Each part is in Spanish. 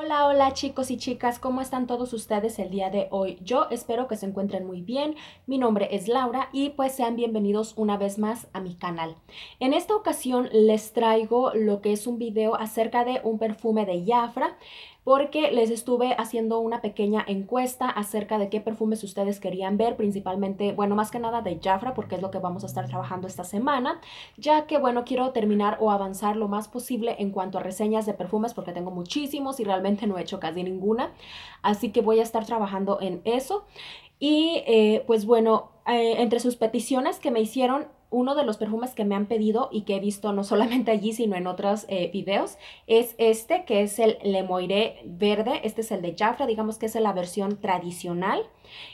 Hola, hola chicos y chicas, ¿cómo están todos ustedes el día de hoy? Yo espero que se encuentren muy bien, mi nombre es Laura y pues sean bienvenidos una vez más a mi canal. En esta ocasión les traigo lo que es un video acerca de un perfume de Jafra, porque les estuve haciendo una pequeña encuesta acerca de qué perfumes ustedes querían ver, principalmente, bueno, más que nada de Jafra, porque es lo que vamos a estar trabajando esta semana, ya que, bueno, quiero terminar o avanzar lo más posible en cuanto a reseñas de perfumes, porque tengo muchísimos y realmente no he hecho casi ninguna, así que voy a estar trabajando en eso. Y eh, pues bueno, eh, entre sus peticiones que me hicieron uno de los perfumes que me han pedido y que he visto no solamente allí, sino en otros eh, videos, es este, que es el moiré verde. Este es el de Jafra, digamos que es la versión tradicional.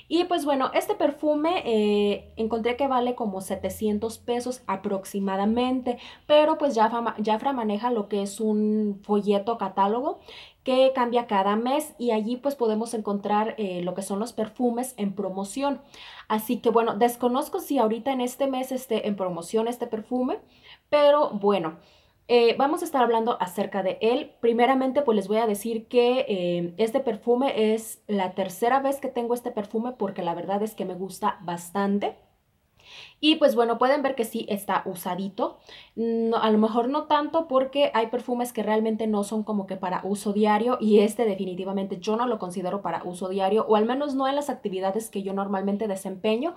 Y pues bueno, este perfume eh, encontré que vale como 700 pesos aproximadamente, pero pues Jafra maneja lo que es un folleto catálogo que cambia cada mes y allí pues podemos encontrar eh, lo que son los perfumes en promoción. Así que bueno, desconozco si ahorita en este mes esté en promoción este perfume, pero bueno. Eh, vamos a estar hablando acerca de él. Primeramente, pues les voy a decir que eh, este perfume es la tercera vez que tengo este perfume porque la verdad es que me gusta bastante. Y pues bueno, pueden ver que sí está usadito. a lo mejor no tanto porque hay perfumes que realmente no son como que para uso diario y este definitivamente yo no lo considero para uso diario o al menos no en las actividades que yo normalmente desempeño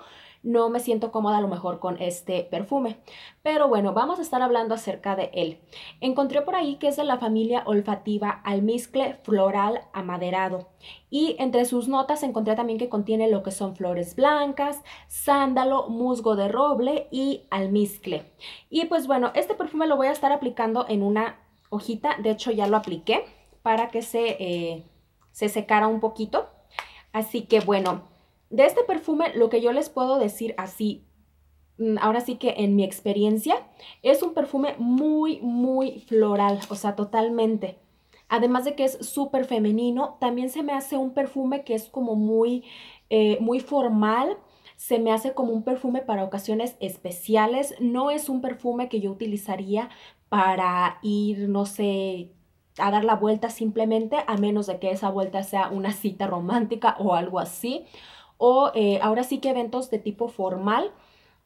no me siento cómoda a lo mejor con este perfume. Pero bueno, vamos a estar hablando acerca de él. Encontré por ahí que es de la familia olfativa almizcle floral amaderado. Y entre sus notas encontré también que contiene lo que son flores blancas, sándalo, musgo de roble y almizcle. Y pues bueno, este perfume lo voy a estar aplicando en una hojita. De hecho ya lo apliqué para que se, eh, se secara un poquito. Así que bueno, de este perfume, lo que yo les puedo decir así, mm, ahora sí que en mi experiencia, es un perfume muy, muy floral, o sea, totalmente. Además de que es súper femenino, también se me hace un perfume que es como muy, eh, muy formal, se me hace como un perfume para ocasiones especiales. No es un perfume que yo utilizaría para ir, no sé, a dar la vuelta simplemente, a menos de que esa vuelta sea una cita romántica o algo así o eh, ahora sí que eventos de tipo formal.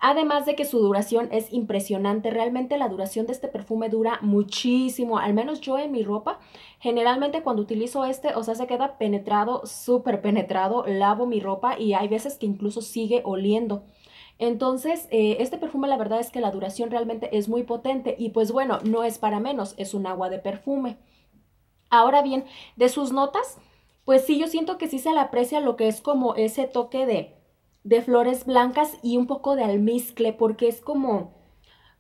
Además de que su duración es impresionante, realmente la duración de este perfume dura muchísimo, al menos yo en mi ropa, generalmente cuando utilizo este, o sea, se queda penetrado, súper penetrado, lavo mi ropa y hay veces que incluso sigue oliendo. Entonces, eh, este perfume la verdad es que la duración realmente es muy potente y pues bueno, no es para menos, es un agua de perfume. Ahora bien, de sus notas, pues sí, yo siento que sí se le aprecia lo que es como ese toque de, de flores blancas y un poco de almizcle, porque es como,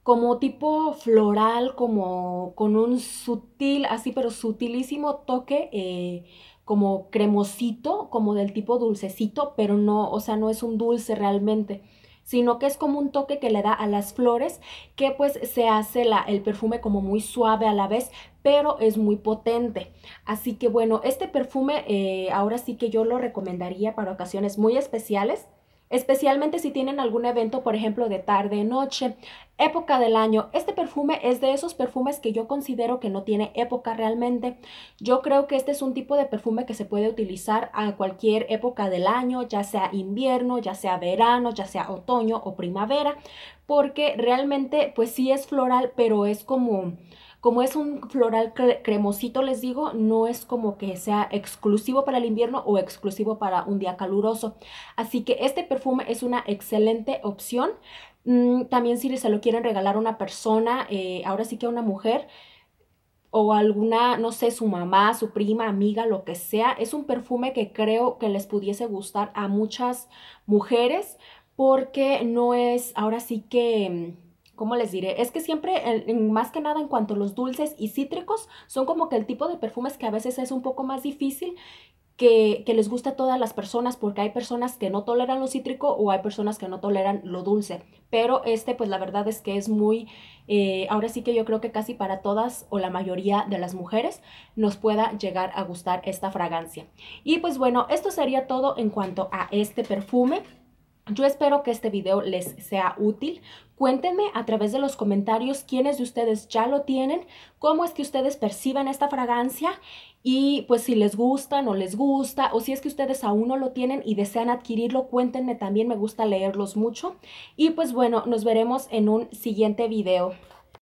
como tipo floral, como con un sutil, así, pero sutilísimo toque, eh, como cremosito, como del tipo dulcecito, pero no, o sea, no es un dulce realmente sino que es como un toque que le da a las flores, que pues se hace la, el perfume como muy suave a la vez, pero es muy potente. Así que bueno, este perfume eh, ahora sí que yo lo recomendaría para ocasiones muy especiales especialmente si tienen algún evento, por ejemplo, de tarde, noche, época del año. Este perfume es de esos perfumes que yo considero que no tiene época realmente. Yo creo que este es un tipo de perfume que se puede utilizar a cualquier época del año, ya sea invierno, ya sea verano, ya sea otoño o primavera, porque realmente pues sí es floral, pero es como como es un floral cremosito, les digo, no es como que sea exclusivo para el invierno o exclusivo para un día caluroso. Así que este perfume es una excelente opción. Mm, también si se lo quieren regalar a una persona, eh, ahora sí que a una mujer, o alguna, no sé, su mamá, su prima, amiga, lo que sea. Es un perfume que creo que les pudiese gustar a muchas mujeres porque no es, ahora sí que mm, ¿cómo les diré? Es que siempre, más que nada en cuanto a los dulces y cítricos, son como que el tipo de perfumes que a veces es un poco más difícil que, les gusta a todas las personas porque hay personas que no toleran lo cítrico o hay personas que no toleran lo dulce. Pero este pues la verdad es que es muy, eh, ahora sí que yo creo que casi para todas o la mayoría de las mujeres nos pueda llegar a gustar esta fragancia. Y pues bueno, esto sería todo en cuanto a este perfume. Yo espero que este video les sea útil. Cuéntenme a través de los comentarios quiénes de ustedes ya lo tienen, cómo es que ustedes perciben esta fragancia y pues si les gusta, no les gusta o si es que ustedes aún no lo tienen y desean adquirirlo, cuéntenme también, me gusta leerlos mucho. Y pues bueno, nos veremos en un siguiente video.